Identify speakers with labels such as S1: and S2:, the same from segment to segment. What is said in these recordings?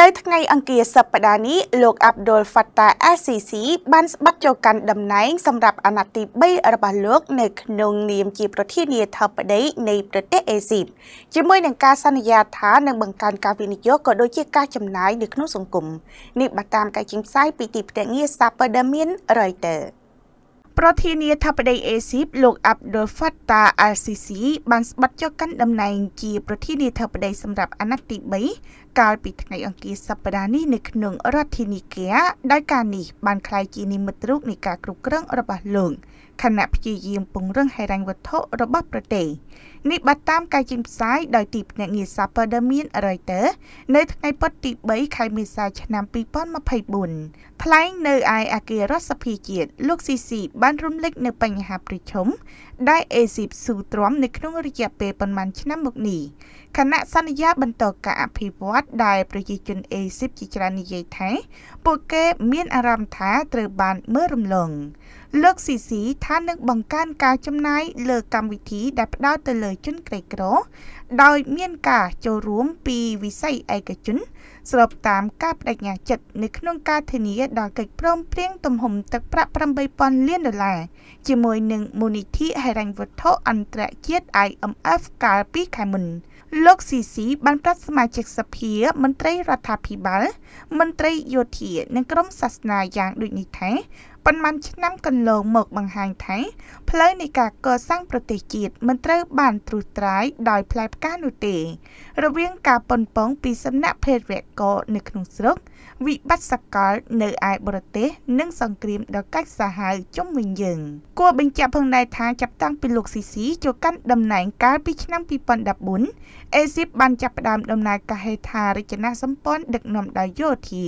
S1: នៅថ្ងៃអង្គារសប្តាហ៍នេះលោក Abdul Fattah al-Sisi បានស្បាត់ចូលកាន់តំណែងសម្រាប់អាណត្តិទី3របស់លោក នៅក្នុងនាមជាប្រធានាធិបតីនៃប្រទេសអេស៊ីបជាមួយនឹងការសន្យាថានឹងបង្កើនការវិនិយោគក៏ដូចជាការចំណាយនៅក្នុងសង្គមនេះបានតាមការចេញផ្សាយពីទីភ្នាក់ងារ Sapper Damian Reuters ប្រធានាធិបតីអេស៊ីបលោក Abdel Fattah al-Sisi បាន ស្បិតចុះកាន់តំណែង ជា ប្រធានាធិបតី សម្រាប់អាណត្តិទី3កាលពីថ្ងៃអង្គារសប្តាហ៍នេះនៅក្នុងរដ្ឋធានីកាដោយការនេះបានក្លាយជានិមិត្តរូបនៃការគ្រប់គ្រងរបស់លោកខណៈព្យាយាមពង្រឹងហិរញ្ញវត្ថុរបស់ប្រទេសនេះបានតាមការចេញផ្សាយដោយទីភ្នាក់ងារសារព័ត៌មាន Reuters នៅថ្ងៃពុធទី3ខែមេសាឆ្នាំ2024ថ្លែងនៅឯអគាររដ្ឋសភាជាតិលោកស៊ីស៊ីបបានរំលេចនៅបញ្ហាប្រឈមដែលអេស៊ីបស៊ូទ្រាំនៅក្នុងរយៈពេលប្រមាណឆ្នាំមកនេះគណៈសន្យាបន្តការអភិវឌ្ឍដែលប្រជាជនអេស៊ីបជាច្រើននិយាយថាពួកគេ មាន អារម្មណ៍ថាត្រូវបានមើលរំលងលោកស៊ីស៊ីថានឹងបង្កើនការចំណាយលើកម្មវិធីដែលផ្ដោតទៅលើជនក្រីក្រ ដោយមានការចូលរួមពីវិស័យឯកជន ស្របតាមការបដិញ្ញាចិត្តនៅក្នុងការធានាដល់កិច្ចព្រមព្រៀងទំហំទឹកប្រាក់8000លានដុល្លារជាមួយនឹងមូលនិធិហិរញ្ញវត្ថុអន្តរជាតិ IMF កាលពីខែមុនលោកស៊ីស៊ីបានប្រាប់សមាជិកសភាមន្ត្រីរដ្ឋាភិបាលមន្ត្រីយោធានិងក្រមសាសនាយ៉ាងដូចនេះថាប៉ុន្មានឆ្នាំកន្លងមកបង្ហាញថាផ្លូវនៃការកសាងប្រទេសជាតិមិនត្រូវបានត្រួសត្រាយដោយផ្លែផ្កានោះទេរវាងការប៉ុនប៉ងពីសំណាក់ភេរវកនៅក្នុងស្រុក វិបត្តិសកលនៅឯបរទេសនិងសង្គ្រាមដ៏កាចសាហាវជុំវិញយើងគួរបញ្ជាក់ផងដែរថាចាប់តាំងពីលោកស៊ីស៊ីចូលកាន់តំណែងកាលពីឆ្នាំ2014អេស៊ីបបានចាប់ផ្ដើមដំណើរការហេដ្ឋារចនាសម្ព័ន្ធដឹកនាំដោយយោធា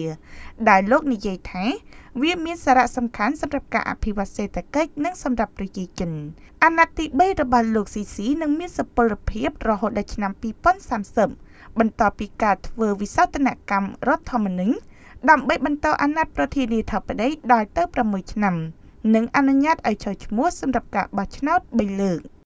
S1: ដែលលោកនិយាយថាវាមានសារៈសំខាន់សម្រាប់ការអភិវឌ្ឍសេដ្ឋកិច្ចនិងសម្រាប់ប្រជាជនអាណត្តិទី3របស់លោកស៊ីស៊ីនឹងមានសុពលភាពរហូតដល់ឆ្នាំ2030បន្ទាប់ពីការធ្វើវិសោធនកម្មរដ្ឋធម្មនុញ្ញដើម្បីបន្តអាណត្តិប្រធានាធិបតីដល់ទៅ6ឆ្នាំ និង អនុញ្ញាតឲ្យចុះឈ្មោះសម្រាប់ការបោះឆ្នោត3លើក។